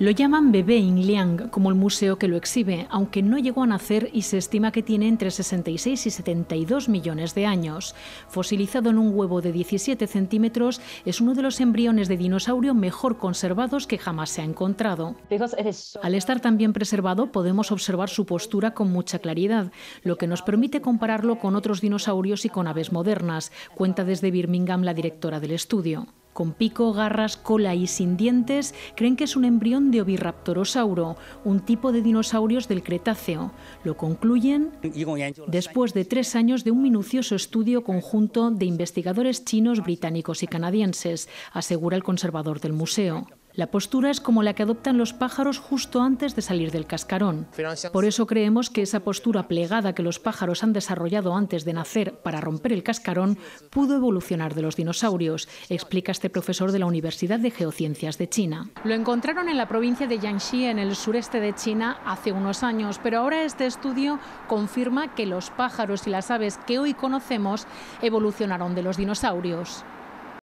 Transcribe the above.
Lo llaman Bebé liang, como el museo que lo exhibe, aunque no llegó a nacer y se estima que tiene entre 66 y 72 millones de años. Fosilizado en un huevo de 17 centímetros, es uno de los embriones de dinosaurio mejor conservados que jamás se ha encontrado. Al estar tan bien preservado, podemos observar su postura con mucha claridad, lo que nos permite compararlo con otros dinosaurios y con aves modernas, cuenta desde Birmingham la directora del estudio con pico, garras, cola y sin dientes, creen que es un embrión de Oviraptorosauro, un tipo de dinosaurios del Cretáceo. Lo concluyen después de tres años de un minucioso estudio conjunto de investigadores chinos, británicos y canadienses, asegura el conservador del museo. La postura es como la que adoptan los pájaros justo antes de salir del cascarón. Por eso creemos que esa postura plegada que los pájaros han desarrollado antes de nacer para romper el cascarón pudo evolucionar de los dinosaurios, explica este profesor de la Universidad de Geociencias de China. Lo encontraron en la provincia de Yangxi, en el sureste de China, hace unos años, pero ahora este estudio confirma que los pájaros y las aves que hoy conocemos evolucionaron de los dinosaurios.